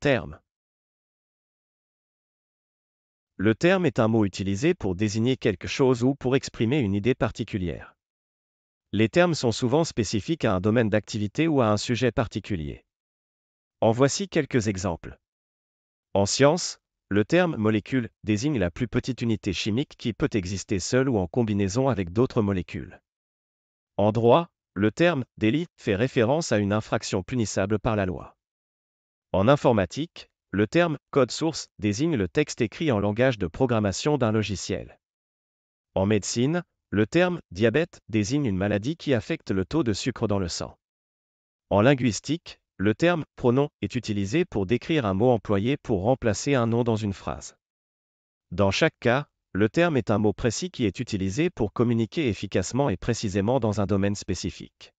Terme. Le terme est un mot utilisé pour désigner quelque chose ou pour exprimer une idée particulière. Les termes sont souvent spécifiques à un domaine d'activité ou à un sujet particulier. En voici quelques exemples. En science, le terme molécule désigne la plus petite unité chimique qui peut exister seule ou en combinaison avec d'autres molécules. En droit, le terme délit fait référence à une infraction punissable par la loi. En informatique, le terme code source désigne le texte écrit en langage de programmation d'un logiciel. En médecine, le terme diabète désigne une maladie qui affecte le taux de sucre dans le sang. En linguistique, le terme pronom est utilisé pour décrire un mot employé pour remplacer un nom dans une phrase. Dans chaque cas, le terme est un mot précis qui est utilisé pour communiquer efficacement et précisément dans un domaine spécifique.